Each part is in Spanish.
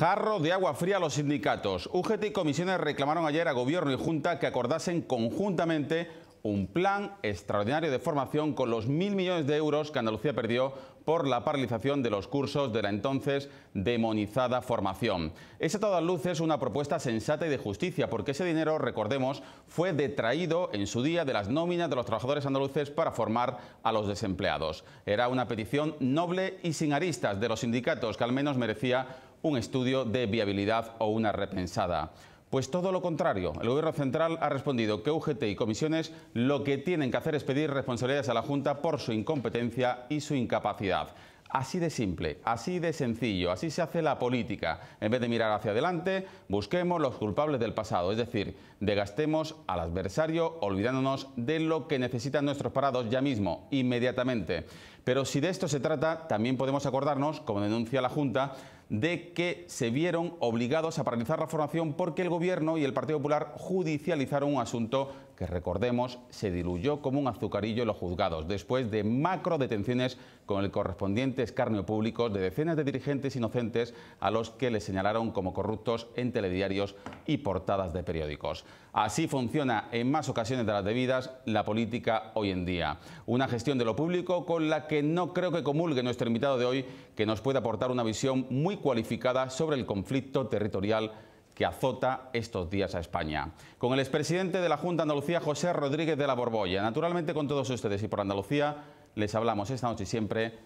Jarro de agua fría a los sindicatos. UGT y comisiones reclamaron ayer a Gobierno y Junta que acordasen conjuntamente un plan extraordinario de formación con los mil millones de euros que Andalucía perdió por la paralización de los cursos de la entonces demonizada formación. Esa, a todas luces una propuesta sensata y de justicia, porque ese dinero, recordemos, fue detraído en su día de las nóminas de los trabajadores andaluces para formar a los desempleados. Era una petición noble y sin aristas de los sindicatos, que al menos merecía un estudio de viabilidad o una repensada. Pues todo lo contrario. El Gobierno central ha respondido que UGT y comisiones lo que tienen que hacer es pedir responsabilidades a la Junta por su incompetencia y su incapacidad. Así de simple, así de sencillo, así se hace la política. En vez de mirar hacia adelante, busquemos los culpables del pasado, es decir, degastemos al adversario olvidándonos de lo que necesitan nuestros parados ya mismo, inmediatamente. Pero si de esto se trata, también podemos acordarnos, como denuncia la Junta, de que se vieron obligados a paralizar la formación porque el Gobierno y el Partido Popular judicializaron un asunto que recordemos se diluyó como un azucarillo en los juzgados, después de macro detenciones con el correspondiente escarnio público de decenas de dirigentes inocentes a los que le señalaron como corruptos en telediarios y portadas de periódicos. Así funciona en más ocasiones de las debidas la política hoy en día. Una gestión de lo público con la que no creo que comulgue nuestro invitado de hoy, que nos puede aportar una visión muy cualificada sobre el conflicto territorial que azota estos días a España. Con el expresidente de la Junta Andalucía, José Rodríguez de la Borbolla. Naturalmente con todos ustedes y por Andalucía les hablamos esta noche y siempre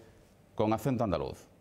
con acento andaluz.